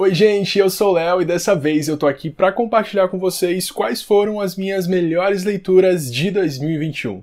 Oi, gente, eu sou o Léo e dessa vez eu tô aqui para compartilhar com vocês quais foram as minhas melhores leituras de 2021.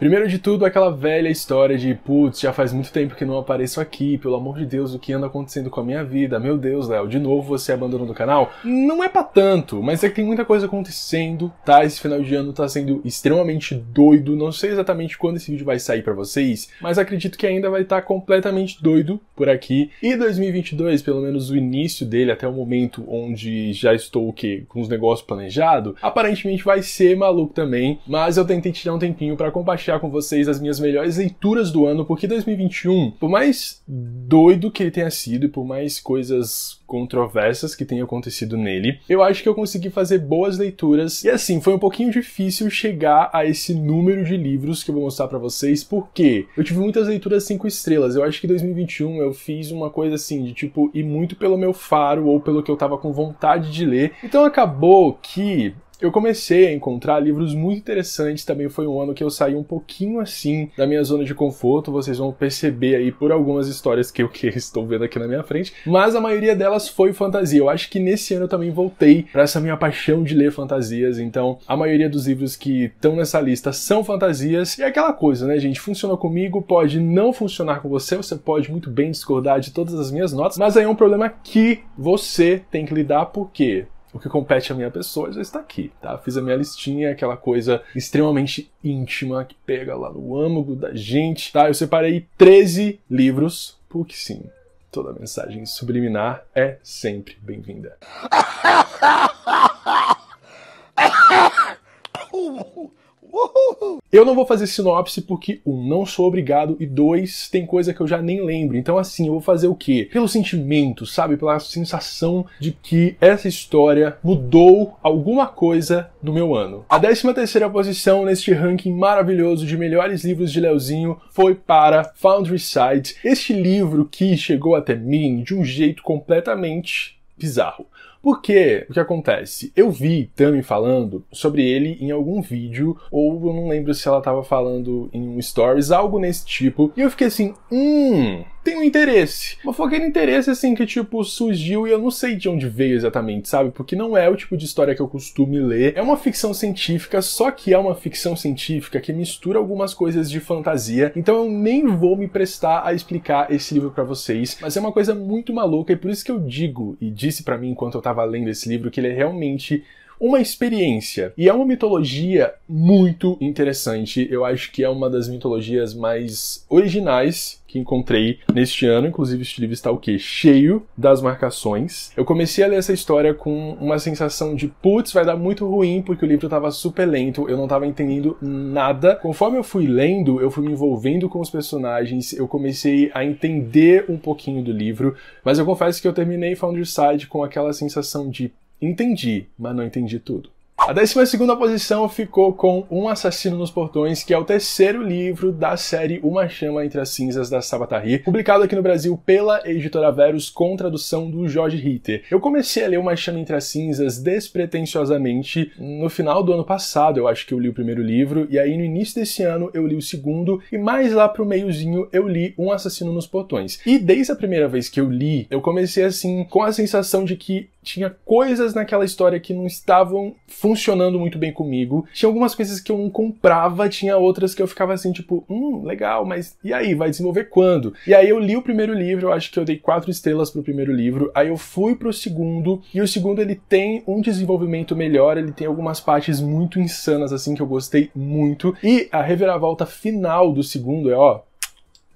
Primeiro de tudo, aquela velha história de putz, já faz muito tempo que não apareço aqui, pelo amor de Deus, o que anda acontecendo com a minha vida? Meu Deus, Léo, de novo você abandonou o canal? Não é pra tanto, mas é que tem muita coisa acontecendo, tá? Esse final de ano tá sendo extremamente doido, não sei exatamente quando esse vídeo vai sair para vocês, mas acredito que ainda vai estar tá completamente doido por aqui. E 2022, pelo menos o início dele até o momento onde já estou o quê? Com os negócios planejado, aparentemente vai ser maluco também, mas eu tentei tirar um tempinho para compartilhar compartilhar com vocês as minhas melhores leituras do ano, porque 2021, por mais doido que ele tenha sido e por mais coisas controversas que tenham acontecido nele, eu acho que eu consegui fazer boas leituras. E assim, foi um pouquinho difícil chegar a esse número de livros que eu vou mostrar para vocês, porque eu tive muitas leituras cinco estrelas. Eu acho que 2021 eu fiz uma coisa assim de tipo ir muito pelo meu faro ou pelo que eu tava com vontade de ler. Então acabou que eu comecei a encontrar livros muito interessantes. Também foi um ano que eu saí um pouquinho assim da minha zona de conforto. Vocês vão perceber aí por algumas histórias que eu que estou vendo aqui na minha frente. Mas a maioria delas foi fantasia. Eu acho que nesse ano eu também voltei para essa minha paixão de ler fantasias. Então, a maioria dos livros que estão nessa lista são fantasias. E é aquela coisa, né, gente? Funciona comigo, pode não funcionar com você. Você pode muito bem discordar de todas as minhas notas. Mas aí é um problema que você tem que lidar, porque o que compete à minha pessoa já está aqui, tá? Fiz a minha listinha, aquela coisa extremamente íntima que pega lá no âmago da gente, tá? Eu separei 13 livros, porque sim, toda mensagem subliminar é sempre bem-vinda. Uhul. Eu não vou fazer sinopse porque, um, não sou obrigado e, dois, tem coisa que eu já nem lembro. Então, assim, eu vou fazer o quê? Pelo sentimento, sabe? Pela sensação de que essa história mudou alguma coisa no meu ano. A 13 terceira posição neste ranking maravilhoso de melhores livros de Leozinho foi para Foundry Side, este livro que chegou até mim de um jeito completamente bizarro. Porque o que acontece? Eu vi Tami falando sobre ele em algum vídeo, ou eu não lembro se ela estava falando em um stories, algo nesse tipo, e eu fiquei assim, hum, tem um interesse. Mas foi aquele interesse, assim, que, tipo, surgiu e eu não sei de onde veio exatamente, sabe? Porque não é o tipo de história que eu costumo ler. É uma ficção científica, só que é uma ficção científica que mistura algumas coisas de fantasia. Então eu nem vou me prestar a explicar esse livro para vocês. Mas é uma coisa muito maluca e por isso que eu digo e disse para mim enquanto eu tava lendo esse livro que ele é realmente uma experiência. E é uma mitologia muito interessante. Eu acho que é uma das mitologias mais originais que encontrei neste ano. Inclusive, este livro está o quê? Cheio das marcações. Eu comecei a ler essa história com uma sensação de putz, vai dar muito ruim, porque o livro estava super lento, eu não estava entendendo nada. Conforme eu fui lendo, eu fui me envolvendo com os personagens, eu comecei a entender um pouquinho do livro, mas eu confesso que eu terminei Founderside com aquela sensação de Entendi, mas não entendi tudo. A 12 posição ficou com Um Assassino nos Portões, que é o terceiro livro da série Uma Chama Entre as Cinzas da Sabatari, publicado aqui no Brasil pela editora Verus com tradução do Jorge Ritter. Eu comecei a ler Uma Chama Entre as Cinzas despretensiosamente no final do ano passado, eu acho que eu li o primeiro livro, e aí no início desse ano eu li o segundo, e mais lá pro meiozinho eu li Um Assassino nos Portões. E desde a primeira vez que eu li, eu comecei assim com a sensação de que tinha coisas naquela história que não estavam funcionando funcionando muito bem comigo. Tinha algumas coisas que eu não comprava, tinha outras que eu ficava assim, tipo, hum, legal, mas e aí, vai desenvolver quando? E aí eu li o primeiro livro, eu acho que eu dei quatro estrelas pro primeiro livro, aí eu fui pro segundo, e o segundo ele tem um desenvolvimento melhor, ele tem algumas partes muito insanas, assim, que eu gostei muito. E a reviravolta final do segundo é, ó,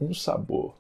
um sabor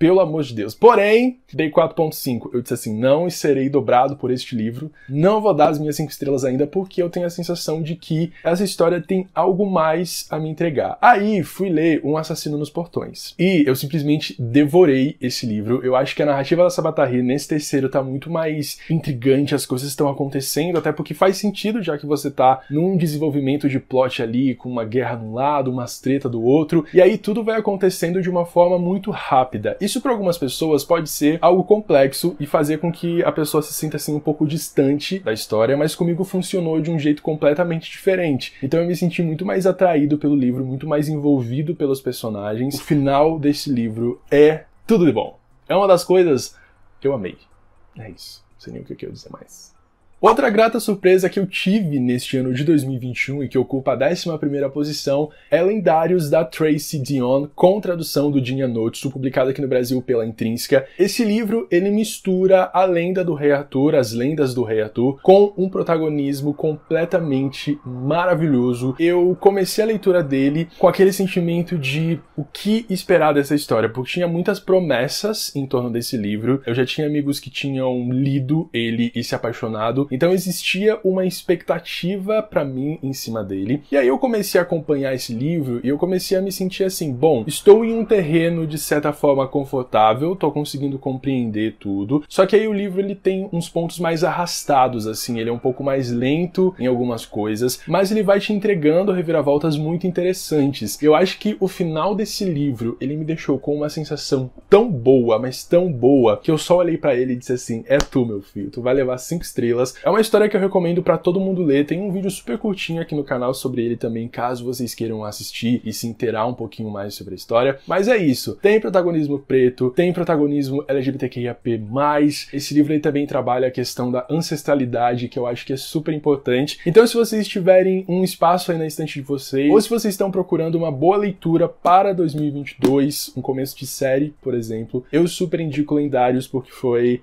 pelo amor de Deus. Porém, dei 4.5. Eu disse assim: não serei dobrado por este livro. Não vou dar as minhas cinco estrelas ainda, porque eu tenho a sensação de que essa história tem algo mais a me entregar. Aí fui ler Um Assassino nos Portões. E eu simplesmente devorei esse livro. Eu acho que a narrativa da Sabatari nesse terceiro tá muito mais intrigante, as coisas estão acontecendo, até porque faz sentido, já que você tá num desenvolvimento de plot ali, com uma guerra num lado, uma treta do outro, e aí tudo vai acontecendo de uma forma muito rápida. E isso para algumas pessoas pode ser algo complexo e fazer com que a pessoa se sinta assim um pouco distante da história, mas comigo funcionou de um jeito completamente diferente. Então eu me senti muito mais atraído pelo livro, muito mais envolvido pelos personagens. O final deste livro é tudo de bom. É uma das coisas que eu amei. É isso. Não sei nem o que eu quero dizer mais. Outra grata surpresa que eu tive neste ano de 2021 e que ocupa a 11ª posição é Lendários da Tracy Dion, com tradução do Dinya Notes, publicado aqui no Brasil pela Intrínseca. Esse livro, ele mistura a lenda do rei Arthur, as lendas do rei Arthur, com um protagonismo completamente maravilhoso. Eu comecei a leitura dele com aquele sentimento de o que esperar dessa história, porque tinha muitas promessas em torno desse livro. Eu já tinha amigos que tinham lido ele e se apaixonado, então existia uma expectativa para mim em cima dele. E aí eu comecei a acompanhar esse livro e eu comecei a me sentir assim, bom, estou em um terreno de certa forma confortável, tô conseguindo compreender tudo. Só que aí o livro ele tem uns pontos mais arrastados assim, ele é um pouco mais lento em algumas coisas, mas ele vai te entregando reviravoltas muito interessantes. Eu acho que o final desse livro, ele me deixou com uma sensação tão boa, mas tão boa, que eu só olhei para ele e disse assim: "É tu, meu filho, tu vai levar cinco estrelas, é uma história que eu recomendo para todo mundo ler. Tem um vídeo super curtinho aqui no canal sobre ele também, caso vocês queiram assistir e se inteirar um pouquinho mais sobre a história. Mas é isso. Tem protagonismo preto, tem protagonismo LGBTQIAP+. Esse livro aí também trabalha a questão da ancestralidade, que eu acho que é super importante. Então, se vocês tiverem um espaço aí na estante de vocês, ou se vocês estão procurando uma boa leitura para 2022, um começo de série, por exemplo, eu super indico Lendários porque foi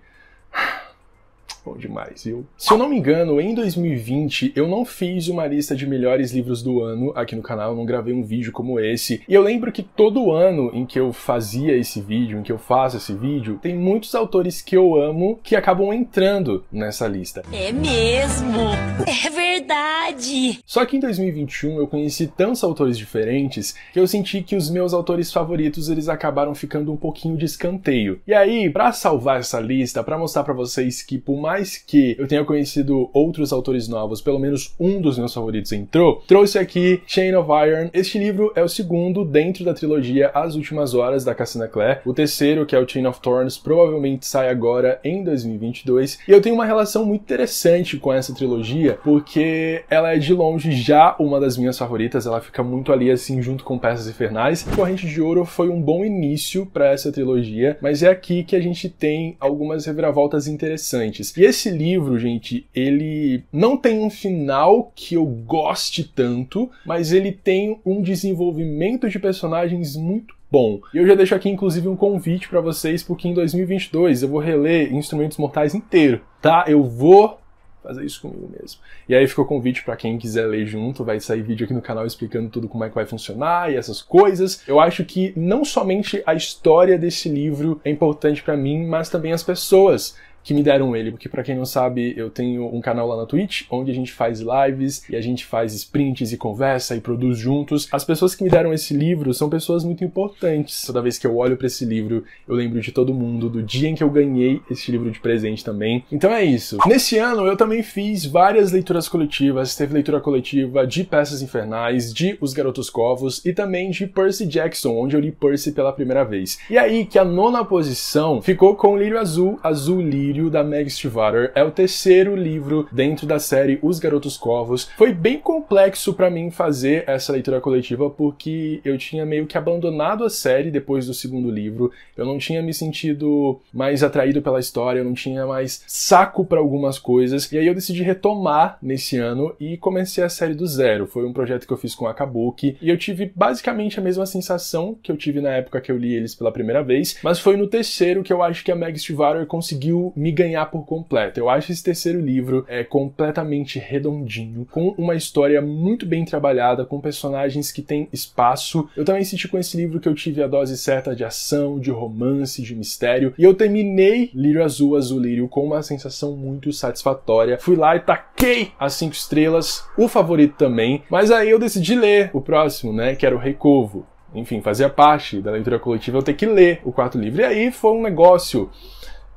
bom demais, viu? Se eu não me engano, em 2020 eu não fiz uma lista de melhores livros do ano aqui no canal, não gravei um vídeo como esse. E eu lembro que todo ano em que eu fazia esse vídeo, em que eu faço esse vídeo, tem muitos autores que eu amo que acabam entrando nessa lista. É mesmo! É verdade! Só que em 2021 eu conheci tantos autores diferentes que eu senti que os meus autores favoritos eles acabaram ficando um pouquinho de escanteio. E aí, para salvar essa lista, para mostrar para vocês que por mais mais que eu tenha conhecido outros autores novos, pelo menos um dos meus favoritos entrou, trouxe aqui Chain of Iron. Este livro é o segundo dentro da trilogia As Últimas Horas da Cassina Clare. O terceiro, que é o Chain of Thorns, provavelmente sai agora em 2022. E eu tenho uma relação muito interessante com essa trilogia, porque ela é de longe já uma das minhas favoritas. Ela fica muito ali assim junto com Peças Infernais. Corrente de Ouro foi um bom início para essa trilogia, mas é aqui que a gente tem algumas reviravoltas interessantes. E esse livro, gente, ele não tem um final que eu goste tanto, mas ele tem um desenvolvimento de personagens muito bom. E eu já deixo aqui inclusive um convite para vocês, porque em 2022 eu vou reler Instrumentos Mortais inteiro, tá? Eu vou fazer isso comigo mesmo. E aí ficou o convite para quem quiser ler junto, vai sair vídeo aqui no canal explicando tudo como é que vai funcionar e essas coisas. Eu acho que não somente a história desse livro é importante para mim, mas também as pessoas que me deram ele, porque para quem não sabe, eu tenho um canal lá na Twitch onde a gente faz lives e a gente faz sprints e conversa e produz juntos. As pessoas que me deram esse livro são pessoas muito importantes. Toda vez que eu olho para esse livro, eu lembro de todo mundo, do dia em que eu ganhei esse livro de presente também. Então é isso. Nesse ano eu também fiz várias leituras coletivas, teve leitura coletiva de Peças Infernais, de Os Garotos Covos e também de Percy Jackson, onde eu li Percy pela primeira vez. E aí que a nona posição ficou com Lírio Azul, Azul Lírio Shiryu da Meg Stivator é o terceiro livro dentro da série Os Garotos Corvos. Foi bem complexo para mim fazer essa leitura coletiva porque eu tinha meio que abandonado a série depois do segundo livro. Eu não tinha me sentido mais atraído pela história, eu não tinha mais saco para algumas coisas. E aí eu decidi retomar nesse ano e comecei a série do zero. Foi um projeto que eu fiz com a Kabuki e eu tive basicamente a mesma sensação que eu tive na época que eu li eles pela primeira vez, mas foi no terceiro que eu acho que a Meg Stivator conseguiu me me ganhar por completo. Eu acho esse terceiro livro é completamente redondinho, com uma história muito bem trabalhada, com personagens que têm espaço. Eu também senti com esse livro que eu tive a dose certa de ação, de romance, de mistério, e eu terminei Lírio Azul, Azul Lírio com uma sensação muito satisfatória. Fui lá e taquei as cinco estrelas, o favorito também, mas aí eu decidi ler o próximo, né, que era o Recovo enfim, fazia parte da leitura coletiva eu ter que ler o quarto livro. E aí foi um negócio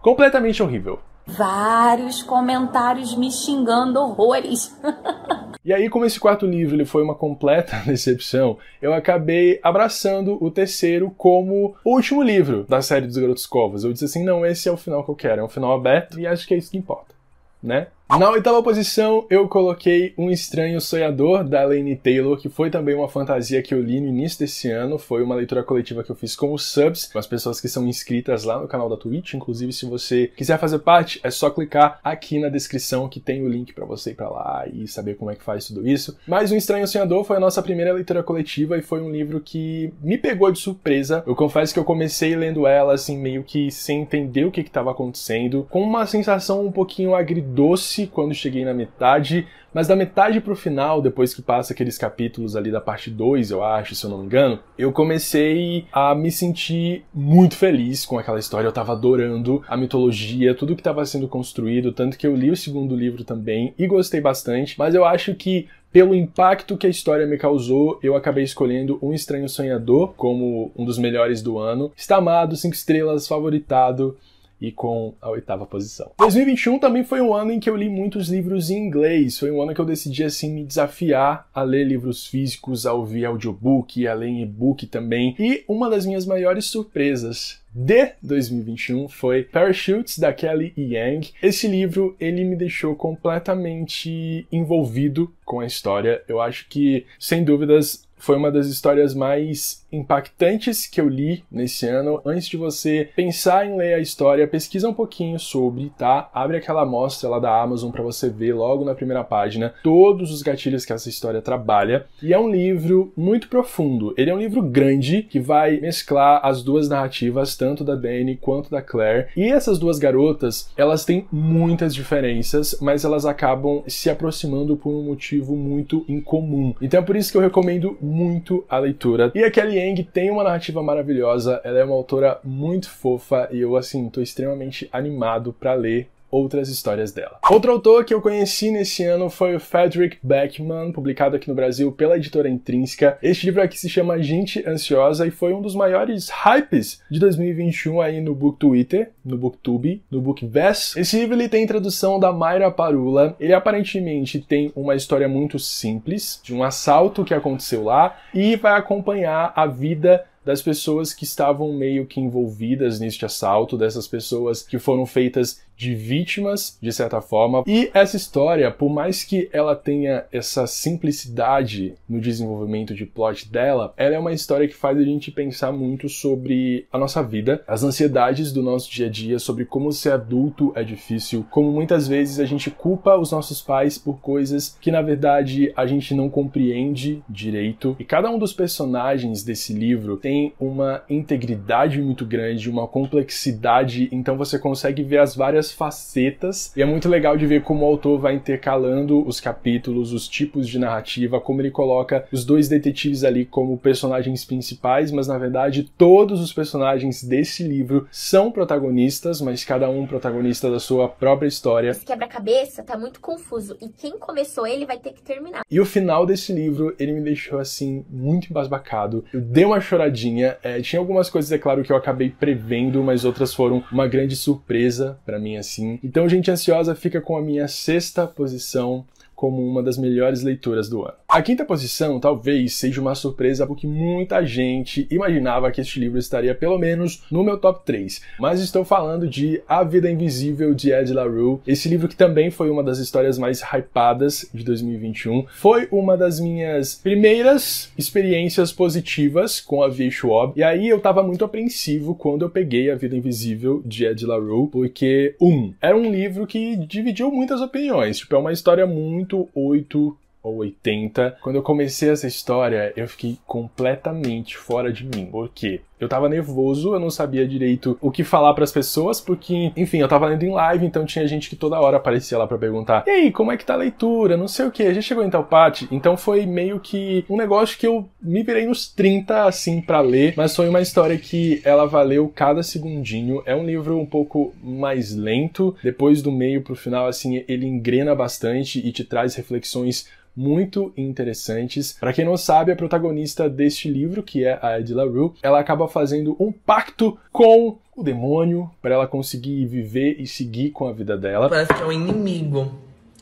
completamente horrível. Vários comentários me xingando horrores. e aí, como esse quarto livro ele foi uma completa decepção, eu acabei abraçando o terceiro como o último livro da série dos Garotos Covas. Eu disse assim: não, esse é o final que eu quero, é um final aberto e acho que é isso que importa, né? Na oitava posição, eu coloquei Um Estranho Sonhador, da Lane Taylor, que foi também uma fantasia que eu li no início desse ano. Foi uma leitura coletiva que eu fiz com os subs, com as pessoas que são inscritas lá no canal da Twitch. Inclusive, se você quiser fazer parte, é só clicar aqui na descrição que tem o link para você ir pra lá e saber como é que faz tudo isso. Mas Um Estranho Sonhador foi a nossa primeira leitura coletiva e foi um livro que me pegou de surpresa. Eu confesso que eu comecei lendo ela, assim, meio que sem entender o que estava acontecendo, com uma sensação um pouquinho agridoce quando cheguei na metade, mas da metade pro final, depois que passa aqueles capítulos ali da parte 2, eu acho, se eu não me engano, eu comecei a me sentir muito feliz com aquela história. Eu tava adorando a mitologia, tudo que estava sendo construído, tanto que eu li o segundo livro também e gostei bastante, mas eu acho que pelo impacto que a história me causou, eu acabei escolhendo Um Estranho Sonhador como um dos melhores do ano. Está amado, cinco estrelas, favoritado e com a oitava posição. 2021 também foi um ano em que eu li muitos livros em inglês, foi um ano que eu decidi assim me desafiar a ler livros físicos, a ouvir audiobook, a ler e-book também. E uma das minhas maiores surpresas de 2021 foi Parachutes da Kelly Yang. Esse livro ele me deixou completamente envolvido com a história. Eu acho que sem dúvidas foi uma das histórias mais impactantes que eu li nesse ano. Antes de você pensar em ler a história, pesquisa um pouquinho sobre, tá? Abre aquela amostra lá da Amazon para você ver logo na primeira página todos os gatilhos que essa história trabalha. E é um livro muito profundo. Ele é um livro grande que vai mesclar as duas narrativas, tanto da Dani quanto da Claire. E essas duas garotas, elas têm muitas diferenças, mas elas acabam se aproximando por um motivo muito incomum. Então é por isso que eu recomendo muito a leitura. E a Kelly Yang tem uma narrativa maravilhosa, ela é uma autora muito fofa e eu, assim, tô extremamente animado para ler outras histórias dela. Outro autor que eu conheci nesse ano foi o Frederick Beckman, publicado aqui no Brasil pela editora Intrínseca. Este livro aqui se chama Gente Ansiosa e foi um dos maiores hypes de 2021 aí no Book Twitter, no Booktube, no Bookbest. Esse livro ele tem tradução da Mayra Parula. Ele aparentemente tem uma história muito simples de um assalto que aconteceu lá e vai acompanhar a vida das pessoas que estavam meio que envolvidas neste assalto, dessas pessoas que foram feitas de vítimas, de certa forma. E essa história, por mais que ela tenha essa simplicidade no desenvolvimento de plot dela, ela é uma história que faz a gente pensar muito sobre a nossa vida, as ansiedades do nosso dia a dia, sobre como ser adulto é difícil, como muitas vezes a gente culpa os nossos pais por coisas que na verdade a gente não compreende direito. E cada um dos personagens desse livro tem uma integridade muito grande, uma complexidade, então você consegue ver as várias facetas e é muito legal de ver como o autor vai intercalando os capítulos, os tipos de narrativa, como ele coloca os dois detetives ali como personagens principais, mas na verdade todos os personagens desse livro são protagonistas, mas cada um protagonista da sua própria história. Esse quebra-cabeça tá muito confuso e quem começou ele vai ter que terminar. E o final desse livro, ele me deixou assim muito embasbacado. Eu dei uma choradinha, é, tinha algumas coisas, é claro, que eu acabei prevendo, mas outras foram uma grande surpresa para mim assim. Então, gente ansiosa fica com a minha sexta posição, como uma das melhores leituras do ano. A quinta posição talvez seja uma surpresa porque muita gente imaginava que este livro estaria pelo menos no meu top 3, mas estou falando de A Vida Invisível de Ed LaRue, esse livro que também foi uma das histórias mais hypadas de 2021. Foi uma das minhas primeiras experiências positivas com a V. Schwab, e aí eu estava muito apreensivo quando eu peguei A Vida Invisível de Ed LaRue, porque, um, era um livro que dividiu muitas opiniões, tipo, é uma história muito 108 ou 80. Quando eu comecei essa história, eu fiquei completamente fora de mim. Por quê? Eu tava nervoso, eu não sabia direito o que falar para as pessoas, porque, enfim, eu tava lendo em live, então tinha gente que toda hora aparecia lá para perguntar: "E aí, como é que tá a leitura? Não sei o que, já chegou em tal parte?". Então foi meio que um negócio que eu me virei nos 30 assim para ler, mas foi uma história que ela valeu cada segundinho. É um livro um pouco mais lento, depois do meio pro final assim, ele engrena bastante e te traz reflexões muito interessantes. Para quem não sabe, a protagonista deste livro, que é a Edla Rue, ela acaba fazendo um pacto com o demônio para ela conseguir viver e seguir com a vida dela. Parece que é um inimigo,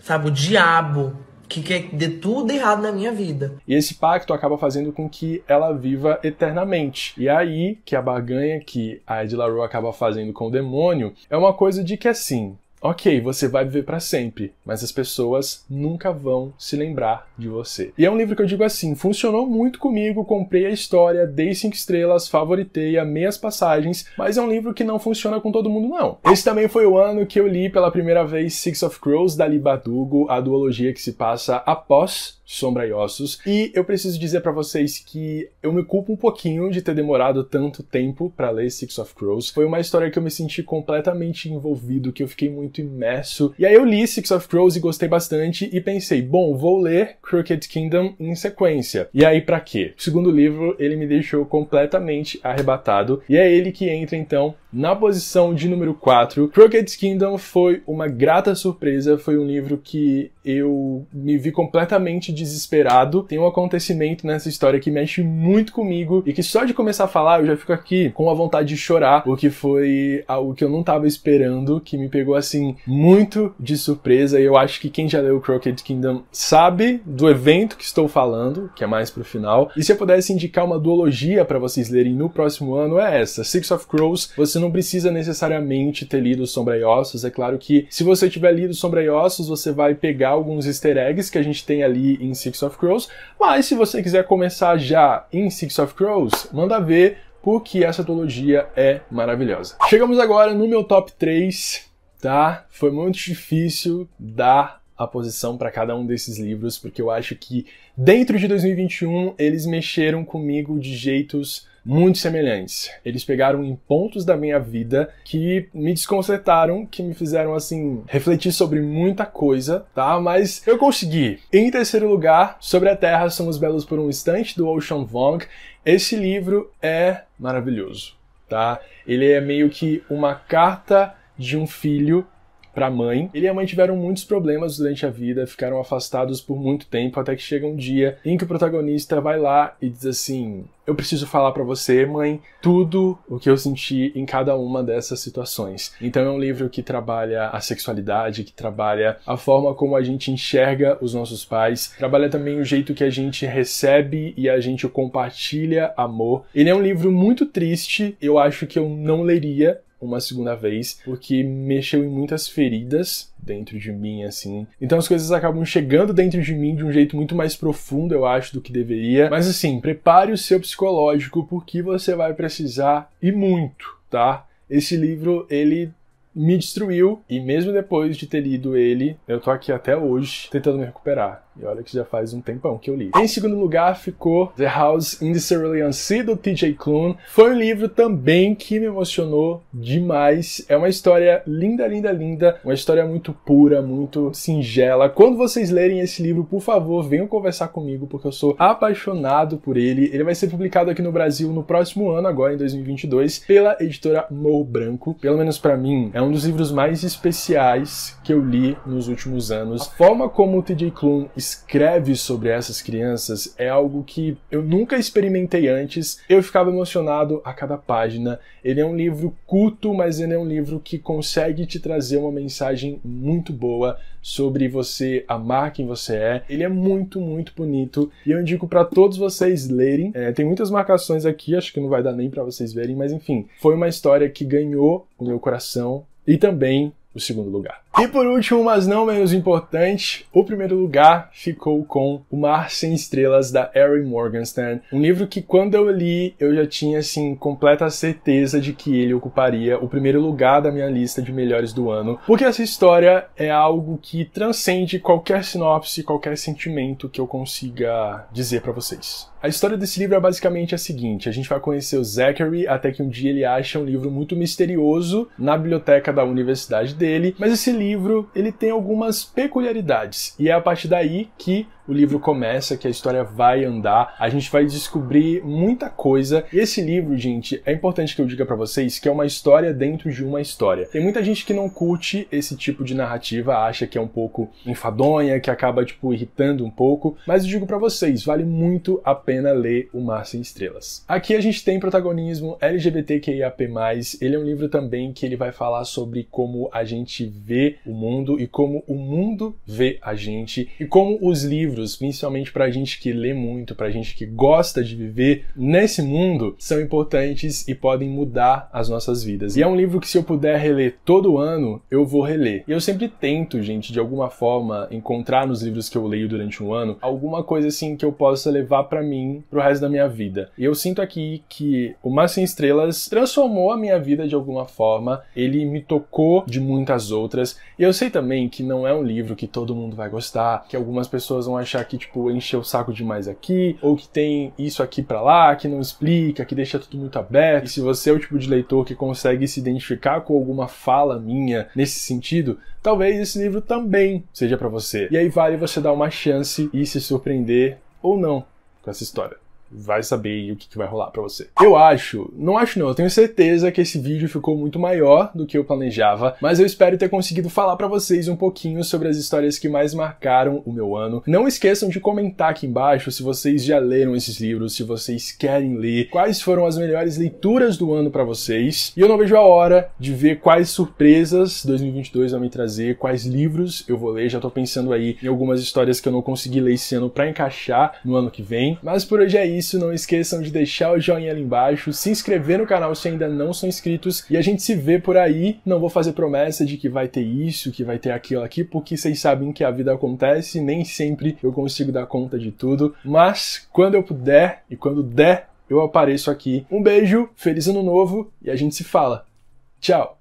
sabe? O diabo que quer que dê tudo errado na minha vida. E esse pacto acaba fazendo com que ela viva eternamente. E aí que a barganha que a Edla Rue acaba fazendo com o demônio é uma coisa de que assim, Ok, você vai viver para sempre, mas as pessoas nunca vão se lembrar de você. E é um livro que eu digo assim: funcionou muito comigo, comprei a história, dei cinco estrelas, favoritei, amei as passagens, mas é um livro que não funciona com todo mundo, não. Esse também foi o ano que eu li pela primeira vez Six of Crows, da Libadugo, a duologia que se passa após Sombra e Ossos. E eu preciso dizer para vocês que eu me culpo um pouquinho de ter demorado tanto tempo para ler Six of Crows. Foi uma história que eu me senti completamente envolvido, que eu fiquei muito imerso. E aí eu li Six of Crows e gostei bastante e pensei, bom, vou ler Crooked Kingdom em sequência. E aí para quê? O segundo livro, ele me deixou completamente arrebatado e é ele que entra então na posição de número 4, Crooked Kingdom foi uma grata surpresa, foi um livro que eu me vi completamente desesperado. Tem um acontecimento nessa história que mexe muito comigo e que só de começar a falar eu já fico aqui com a vontade de chorar, o que foi algo que eu não tava esperando, que me pegou assim muito de surpresa. E eu acho que quem já leu Crooked Kingdom sabe do evento que estou falando, que é mais pro final. E se eu pudesse indicar uma duologia para vocês lerem no próximo ano é essa, Six of Crows. Você você não precisa necessariamente ter lido Sombra e Ossos. É claro que se você tiver lido Sombra e Ossos, você vai pegar alguns easter eggs que a gente tem ali em Six of Crows. Mas se você quiser começar já em Six of Crows, manda ver porque essa antologia é maravilhosa. Chegamos agora no meu top 3, tá? Foi muito difícil dar a posição para cada um desses livros, porque eu acho que dentro de 2021 eles mexeram comigo de jeitos muito semelhantes. Eles pegaram em pontos da minha vida que me desconcertaram, que me fizeram assim refletir sobre muita coisa, tá? Mas eu consegui. Em terceiro lugar, Sobre a Terra Somos Belos por um Instante do Ocean Vong. Esse livro é maravilhoso, tá? Ele é meio que uma carta de um filho para a mãe. Ele e a mãe tiveram muitos problemas durante a vida, ficaram afastados por muito tempo, até que chega um dia em que o protagonista vai lá e diz assim: eu preciso falar para você, mãe, tudo o que eu senti em cada uma dessas situações. Então é um livro que trabalha a sexualidade, que trabalha a forma como a gente enxerga os nossos pais, trabalha também o jeito que a gente recebe e a gente compartilha amor. Ele é um livro muito triste, eu acho que eu não leria uma segunda vez, porque mexeu em muitas feridas dentro de mim, assim. Então as coisas acabam chegando dentro de mim de um jeito muito mais profundo, eu acho, do que deveria. Mas assim, prepare o seu psicológico porque você vai precisar e muito, tá? Esse livro, ele me destruiu e mesmo depois de ter lido ele, eu tô aqui até hoje tentando me recuperar. E olha que já faz um tempão que eu li. Em segundo lugar ficou The House in the Cerulean Sea, do T.J. Klune. Foi um livro também que me emocionou demais. É uma história linda, linda, linda. Uma história muito pura, muito singela. Quando vocês lerem esse livro, por favor, venham conversar comigo, porque eu sou apaixonado por ele. Ele vai ser publicado aqui no Brasil no próximo ano, agora em 2022, pela editora Mou Branco. Pelo menos para mim, é um dos livros mais especiais que eu li nos últimos anos. A forma como o T.J. Klune escreve sobre essas crianças é algo que eu nunca experimentei antes. Eu ficava emocionado a cada página. Ele é um livro culto, mas ele é um livro que consegue te trazer uma mensagem muito boa sobre você amar quem você é. Ele é muito, muito bonito e eu indico para todos vocês lerem. É, tem muitas marcações aqui, acho que não vai dar nem para vocês verem, mas enfim, foi uma história que ganhou o meu coração e também o segundo lugar. E por último, mas não menos importante, o primeiro lugar ficou com O Mar Sem Estrelas, da Erin Morgenstern. Um livro que, quando eu li, eu já tinha, assim, completa certeza de que ele ocuparia o primeiro lugar da minha lista de melhores do ano, porque essa história é algo que transcende qualquer sinopse, qualquer sentimento que eu consiga dizer para vocês. A história desse livro é basicamente a seguinte: a gente vai conhecer o Zachary até que um dia ele acha um livro muito misterioso na biblioteca da universidade dele, mas esse livro livro ele tem algumas peculiaridades e é a partir daí que o livro começa, que a história vai andar, a gente vai descobrir muita coisa. esse livro, gente, é importante que eu diga para vocês que é uma história dentro de uma história. Tem muita gente que não curte esse tipo de narrativa, acha que é um pouco enfadonha, que acaba tipo irritando um pouco, mas eu digo para vocês, vale muito a pena ler O Mar sem Estrelas. Aqui a gente tem protagonismo LGBTQIAP+, ele é um livro também que ele vai falar sobre como a gente vê o mundo e como o mundo vê a gente e como os livros, principalmente para gente que lê muito, para gente que gosta de viver nesse mundo, são importantes e podem mudar as nossas vidas. E é um livro que se eu puder reler todo ano, eu vou reler. E eu sempre tento, gente, de alguma forma encontrar nos livros que eu leio durante um ano alguma coisa assim que eu possa levar para mim pro resto da minha vida. E eu sinto aqui que o Márcio Estrelas transformou a minha vida de alguma forma, ele me tocou de muitas outras. E eu sei também que não é um livro que todo mundo vai gostar, que algumas pessoas vão achar que, tipo, encheu o saco demais aqui, ou que tem isso aqui para lá, que não explica, que deixa tudo muito aberto. E se você é o tipo de leitor que consegue se identificar com alguma fala minha nesse sentido, talvez esse livro também seja para você. E aí vale você dar uma chance e se surpreender ou não com essa história vai saber o que, que vai rolar para você. Eu acho, não acho não, eu tenho certeza que esse vídeo ficou muito maior do que eu planejava, mas eu espero ter conseguido falar para vocês um pouquinho sobre as histórias que mais marcaram o meu ano. Não esqueçam de comentar aqui embaixo se vocês já leram esses livros, se vocês querem ler, quais foram as melhores leituras do ano para vocês. E eu não vejo a hora de ver quais surpresas 2022 vai me trazer, quais livros eu vou ler. Já tô pensando aí em algumas histórias que eu não consegui ler esse ano para encaixar no ano que vem, mas por hoje é isso isso, não esqueçam de deixar o joinha ali embaixo, se inscrever no canal se ainda não são inscritos e a gente se vê por aí. Não vou fazer promessa de que vai ter isso, que vai ter aquilo aqui, porque vocês sabem que a vida acontece, nem sempre eu consigo dar conta de tudo, mas quando eu puder e quando der, eu apareço aqui. Um beijo, feliz ano novo e a gente se fala. Tchau!